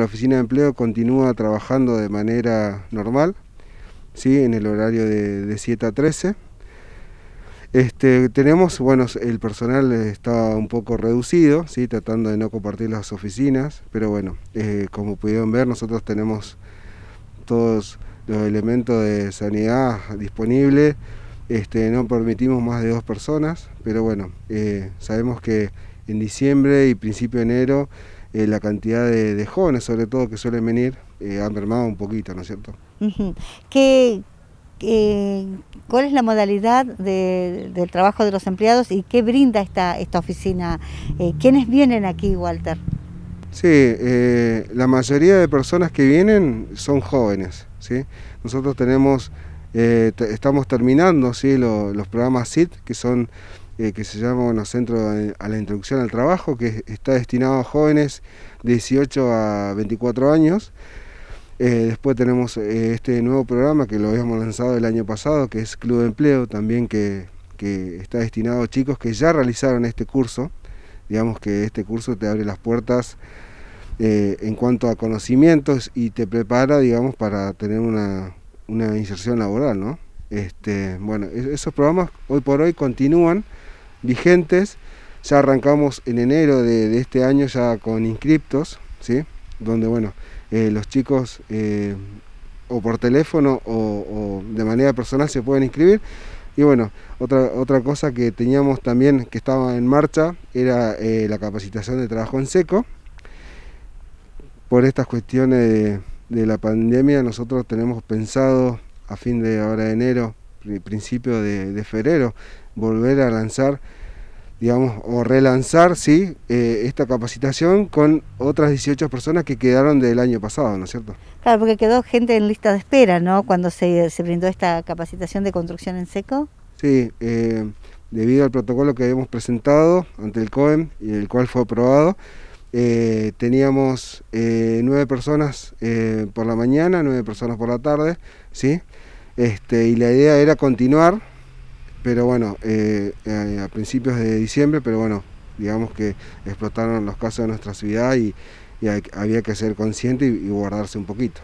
la oficina de empleo continúa trabajando de manera normal, ¿sí? en el horario de, 7 a 13. Este, tenemos, bueno, el personal está un poco reducido, ¿sí? tratando de no compartir las oficinas, pero bueno, eh, como pudieron ver, nosotros tenemos todos los elementos de sanidad disponibles. Este, no permitimos más de dos personas, pero bueno, eh, sabemos que en diciembre y principio de enero eh, la cantidad de, jóvenes, sobre todo, que suelen venir, eh, ha mermado un poquito, ¿no es cierto? ¿Qué, cuál es la modalidad del trabajo de los empleados y qué brinda esta, esta oficina? Eh, ¿Quiénes vienen aquí, Walter? Sí, eh, la mayoría de personas que vienen son jóvenes. ¿sí? Nosotros tenemos eh, estamos terminando ¿sí? los programas SIT, que son eh, que se llama los Centro a la Introducción al Trabajo, que está destinado a jóvenes de 18 a 24 años. Eh, después tenemos este nuevo programa que lo habíamos lanzado el año pasado, que es Club de Empleo, también que, está destinado a chicos que ya realizaron este curso. Digamos que este curso te abre las puertas en cuanto a conocimientos y te prepara, digamos, para tener una, una inserción laboral, ¿no? Este, bueno, esos programas hoy por hoy continúan vigentes. Ya arrancamos en enero de, este año ya con inscriptos, ¿sí? Donde, bueno, eh, los chicos eh, o por teléfono o, de manera personal se pueden inscribir. Y bueno, otra, otra cosa que teníamos también que estaba en marcha era eh, la capacitación de trabajo en seco. Por estas cuestiones de de la pandemia nosotros tenemos pensado a fin de ahora de enero, principio de, febrero, volver a lanzar, digamos, o relanzar, sí, eh, esta capacitación con otras 18 personas que quedaron del año pasado, ¿no es cierto? Claro, porque quedó gente en lista de espera, ¿no? Cuando se, se brindó esta capacitación de construcción en seco. Sí, eh, debido al protocolo que habíamos presentado ante el COEM y el cual fue aprobado, eh, teníamos eh, nueve personas eh, por la mañana, nueve personas por la tarde, ¿sí? Este, y la idea era continuar, pero bueno, a principios de diciembre, pero bueno, digamos que explotaron los casos de nuestra ciudad y, había que ser consciente y guardarse un poquito.